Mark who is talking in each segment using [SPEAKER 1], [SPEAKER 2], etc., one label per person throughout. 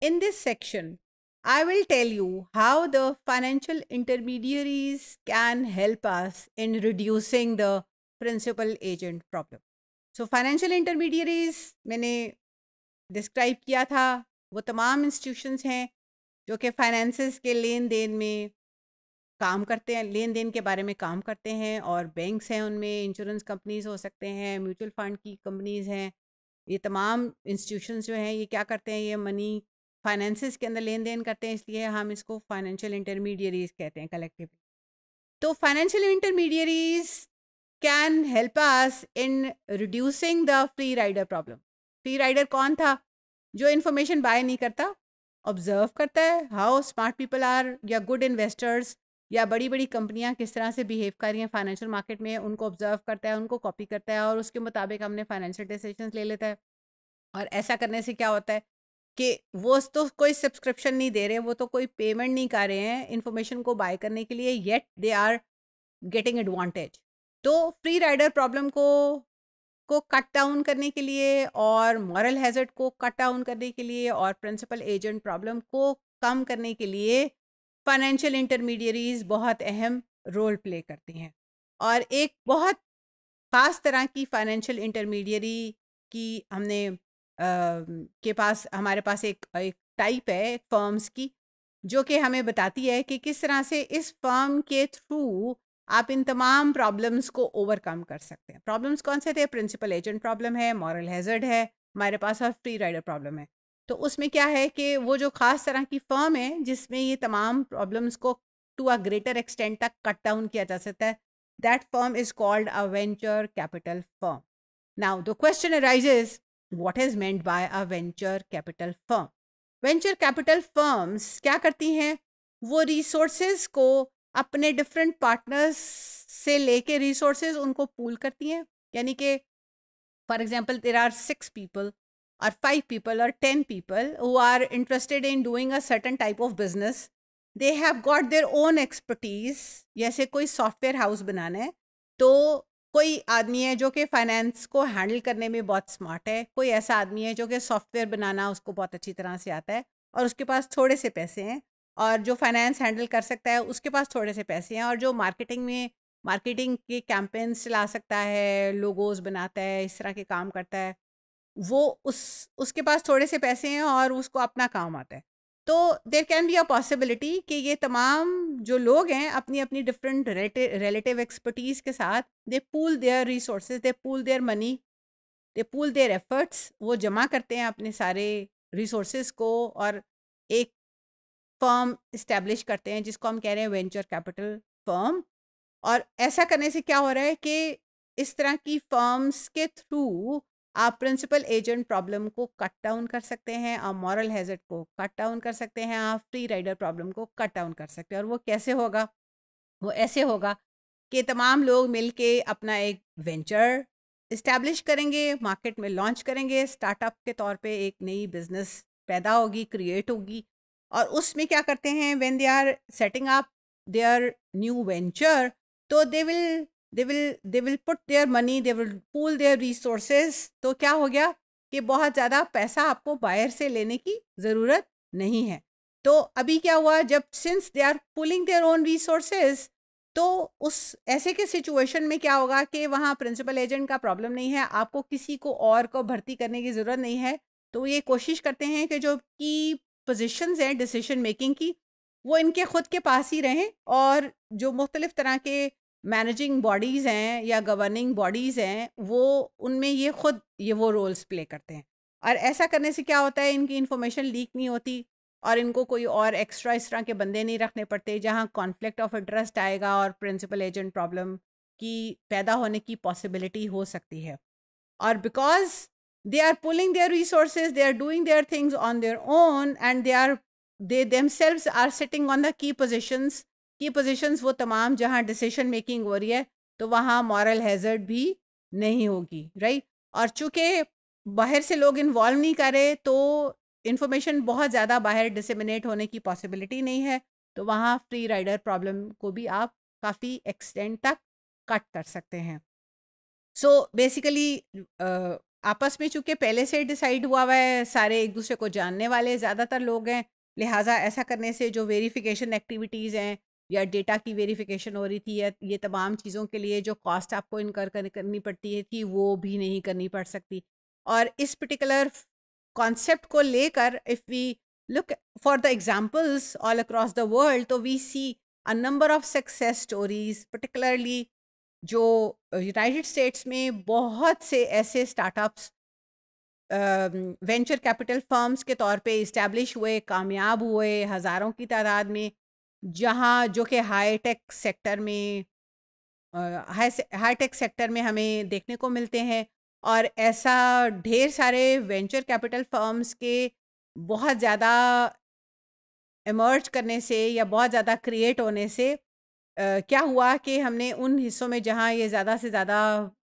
[SPEAKER 1] In this section, I will tell you how the financial intermediaries can help us in reducing the principal agent problem. So financial intermediaries मैंने describe किया था वो तमाम institutions हैं जो कि finances के लेन देन में काम करते हैं लेन देन के बारे में काम करते हैं और banks हैं उनमें insurance companies हो सकते हैं mutual fund की companies हैं ये तमाम institutions जो हैं ये क्या करते हैं ये money फाइनेंसिस के अंदर लेन देन करते हैं इसलिए हम इसको फाइनेंशियल इंटरमीडियरीज कहते हैं कलेक्टिवली तो financial intermediaries can help us in reducing the free rider problem free rider कौन था जो इन्फॉर्मेशन बाय नहीं करता ऑब्जर्व करता है हाउ स्मार्ट पीपल आर या गुड इन्वेस्टर्स या बड़ी बड़ी कंपनियां किस तरह से बिहेव कर रही हैं फाइनेंशियल मार्केट में उनको ऑब्जर्व करता है उनको कॉपी करता है और उसके मुताबिक हमने फाइनेंशियल डिसीजन ले लेता है और ऐसा करने से क्या होता है कि वो तो कोई सब्सक्रिप्शन नहीं दे रहे हैं वो तो कोई पेमेंट नहीं कर रहे हैं इन्फॉर्मेशन को बाय करने के लिए yet they are getting advantage तो फ्री राइडर प्रॉब्लम को को कट डाउन करने के लिए और मॉरल हैजर्ड को कट डाउन करने के लिए और प्रिंसिपल एजेंट प्रॉब्लम को कम करने के लिए फाइनेंशियल इंटरमीडियरीज बहुत अहम रोल प्ले करती हैं और एक बहुत ख़ास तरह की फाइनेंशियल इंटरमीडियरी की हमने के पास हमारे पास एक एक टाइप है फर्म्स की जो कि हमें बताती है कि किस तरह से इस फर्म के थ्रू आप इन तमाम प्रॉब्लम्स को ओवरकम कर सकते हैं प्रॉब्लम्स कौन से थे प्रिंसिपल एजेंट प्रॉब्लम है मॉरल हैजर्ड है हमारे पास और फ्री राइडर प्रॉब्लम है तो उसमें क्या है कि वो जो ख़ास तरह की फर्म है जिसमें ये तमाम प्रॉब्लम्स को टू अ ग्रेटर एक्सटेंट तक कट डाउन किया जा सकता है that firm is called a venture capital firm now the question arises what is meant by a venture capital firm venture capital firms क्या करती हैं वो रिसोर्सेज को अपने डिफरेंट पार्टनर्स से लेके रिसोर्सेज उनको पूल करती हैं यानी कि for example there are six people और फाइव पीपल और ten people who are interested in doing a certain type of business they have got their own expertise जैसे कोई सॉफ्टवेयर हाउस बनाना है तो कोई आदमी है जो कि फाइनेंस को हैंडल करने में बहुत स्मार्ट है कोई ऐसा आदमी है जो कि सॉफ्टवेयर बनाना उसको बहुत अच्छी तरह से आता है और उसके पास थोड़े से पैसे हैं और जो फाइनेंस हैंडल कर सकता है उसके पास थोड़े से पैसे हैं और जो मार्केटिंग में मार्केटिंग के कैंपेन्स चला सकता है लोगोस बनाता है इस तरह के काम करता है वो उस उसके पास थोड़े से पैसे हैं और उसको अपना काम आता है तो there can be a possibility कि ये तमाम जो लोग हैं अपनी अपनी डिफरेंट रिलेटिव एक्सपर्टीज़ के साथ they pool their resource they pool their money they pool their efforts वो जमा करते हैं अपने सारे रिसोर्स को और एक फर्म इस्टेब्लिश करते हैं जिसको हम कह रहे हैं वेंचर कैपिटल फर्म और ऐसा करने से क्या हो रहा है कि इस तरह की फर्म्स के थ्रू आप प्रिंसिपल एजेंट प्रॉब्लम को कट डाउन कर सकते हैं आप मॉरल हैजर्ड को कट डाउन कर सकते हैं आप फ्री राइडर प्रॉब्लम को कट डाउन कर सकते हैं और वो कैसे होगा वो ऐसे होगा कि तमाम लोग मिल अपना एक वेंचर इस्टेब्लिश करेंगे मार्केट में लॉन्च करेंगे स्टार्टअप के तौर पे एक नई बिजनेस पैदा होगी क्रिएट होगी और उसमें क्या करते हैं when they are setting up their new venture तो they will they will they will put their money they will pool their resources तो क्या हो गया कि बहुत ज़्यादा पैसा आपको बाहर से लेने की ज़रूरत नहीं है तो अभी क्या हुआ जब since they are pulling their own resources तो उस ऐसे के सिचुएशन में क्या होगा कि वहाँ प्रिंसिपल एजेंट का प्रॉब्लम नहीं है आपको किसी को और को भर्ती करने की ज़रूरत नहीं है तो ये कोशिश करते हैं कि जो की पोजिशन हैं डिसीशन मेकिंग की वो इनके ख़ुद के पास ही रहें और जो मुख्तलिफ़ तरह के मैनेजिंग बॉडीज़ हैं या गवर्निंग बॉडीज़ हैं वो उनमें ये खुद ये वो रोल्स प्ले करते हैं और ऐसा करने से क्या होता है इनकी इन्फॉर्मेशन लीक नहीं होती और इनको कोई और एक्स्ट्रा इस तरह के बंदे नहीं रखने पड़ते जहाँ कॉन्फ्लिक्ट ऑफ इंटरेस्ट आएगा और प्रिंसिपल एजेंट प्रॉब्लम की पैदा होने की पॉसिबिलिटी हो सकती है और because they are pulling their resource they are doing their things on their own and they are they themselves are sitting on the key positions key positions वो तमाम जहाँ डिसीशन मेकिंग हो रही है तो वहाँ मॉरल हैजर्ड भी नहीं होगी राइट और चूँकि बाहर से लोग इन्वॉल्व नहीं करे तो इन्फॉर्मेशन बहुत ज़्यादा बाहर डिसमिनेट होने की पॉसिबिलिटी नहीं है तो वहाँ फ्री राइडर प्रॉब्लम को भी आप काफ़ी एक्सटेंड तक कट कर सकते हैं सो so, बेसिकली uh, आपस में चूँकि पहले से डिसाइड हुआ हुआ है सारे एक दूसरे को जानने वाले ज़्यादातर लोग हैं लिहाजा ऐसा करने से जो वेरिफिकेशन एक्टिविटीज़ हैं या डेटा की वेरिफिकेशन हो रही थी या ये तमाम चीज़ों के लिए जो कॉस्ट आपको इनकर करनी पड़ती है थी वो भी नहीं करनी पड़ सकती और इस पर्टिकुलर कॉन्सेप्ट को लेकर if we look for the examples all across the world तो we see a number of success stories particularly जो यूनाइटेड स्टेट्स में बहुत से ऐसे स्टार्टअप्स वेंचर कैपिटल फर्म्स के तौर पे इस्टेब्लिश हुए कामयाब हुए हज़ारों की तादाद में जहाँ जो कि हाई टेक सेक्टर में हाई टेक सेक्टर में हमें देखने को मिलते हैं और ऐसा ढेर सारे वेंचर कैपिटल फर्म्स के बहुत ज़्यादा एमर्ज करने से या बहुत ज़्यादा क्रिएट होने से आ, क्या हुआ कि हमने उन हिस्सों में जहाँ ये ज़्यादा से ज़्यादा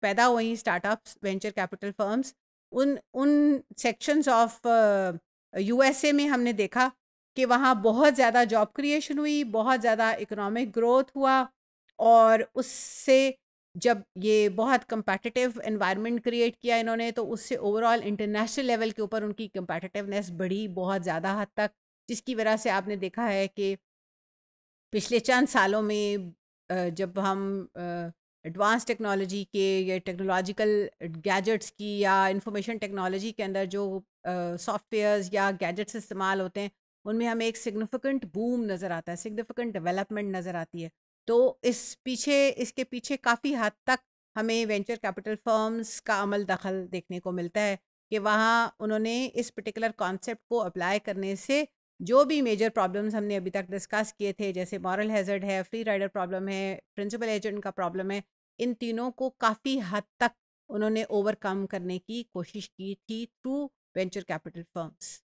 [SPEAKER 1] पैदा हुई स्टार्टअप्स वेंचर कैपिटल फर्म्स उन उन सेक्शंस ऑफ यूएसए में हमने देखा कि वहाँ बहुत ज़्यादा जॉब क्रिएशन हुई बहुत ज़्यादा इकोनॉमिक ग्रोथ हुआ और उससे जब ये बहुत कंपेटिटिव इन्वायरमेंट क्रिएट किया इन्होंने तो उससे ओवरऑल इंटरनेशनल लेवल के ऊपर उनकी कंपेटिटिवनेस बढ़ी बहुत ज़्यादा हद तक जिसकी वजह से आपने देखा है कि पिछले चंद सालों में जब हम एडवांस टेक्नोलॉजी के या टेक्नोलॉजिकल गैजेट्स की या इंफॉर्मेशन टेक्नोलॉजी के अंदर जो सॉफ्टवेयर्स या गैजेट्स इस्तेमाल होते हैं उनमें हमें एक सिग्निफिकेंट बूम नज़र आता है सिग्निफिकेंट डेवलपमेंट नज़र आती है तो इस पीछे इसके पीछे काफ़ी हद तक हमें वेंचर कैपिटल फर्म्स का अमल दखल देखने को मिलता है कि वहाँ उन्होंने इस पर्टिकुलर कॉन्सेप्ट को अप्लाई करने से जो भी मेजर प्रॉब्लम्स हमने अभी तक डिस्कस किए थे जैसे मॉरल हैजर्ड है फ्री राइडर प्रॉब्लम है प्रिंसिपल एजेंट का प्रॉब्लम है इन तीनों को काफ़ी हद तक उन्होंने ओवरकम करने की कोशिश की थी थ्रू वेंचर कैपिटल फर्म्स